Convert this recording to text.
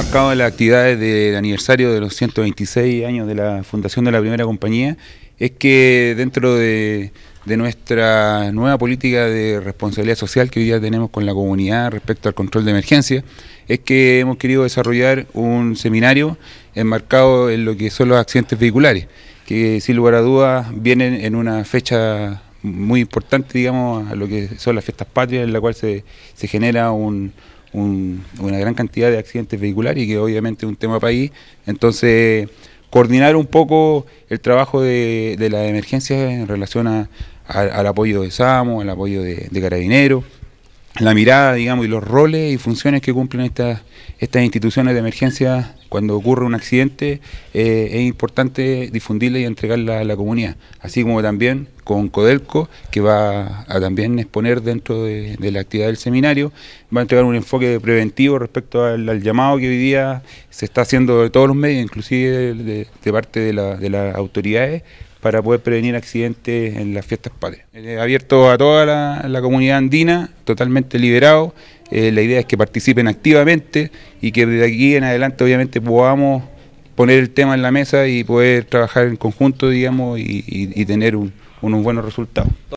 enmarcado en las actividades del aniversario de los 126 años de la fundación de la primera compañía es que dentro de, nuestra nueva política de responsabilidad social que hoy día tenemos con la comunidad respecto al control de emergencia, es que hemos querido desarrollar un seminario enmarcado en lo que son los accidentes vehiculares, que sin lugar a dudas vienen en una fecha muy importante, digamos, a lo que son las fiestas patrias, en la cual se genera un una gran cantidad de accidentes vehiculares y que obviamente es un tema país. Entonces, coordinar un poco el trabajo de, de las emergencias en relación a, al apoyo de SAMO, al apoyo de, de Carabineros la mirada, digamos, y los roles y funciones que cumplen estas, estas instituciones de emergencia cuando ocurre un accidente, eh, es importante difundirla y entregarla a la comunidad, así como también con Codelco, que va a también exponer dentro de, la actividad del seminario, va a entregar un enfoque preventivo respecto al, llamado que hoy día se está haciendo de todos los medios, inclusive de, parte de, de las autoridades, para poder prevenir accidentes en las fiestas padres eh, abierto a toda la, comunidad andina, totalmente liberado. Eh, la idea es que participen activamente y que de aquí en adelante obviamente podamos poner el tema en la mesa y poder trabajar en conjunto, digamos, y, tener un, unos buenos resultados.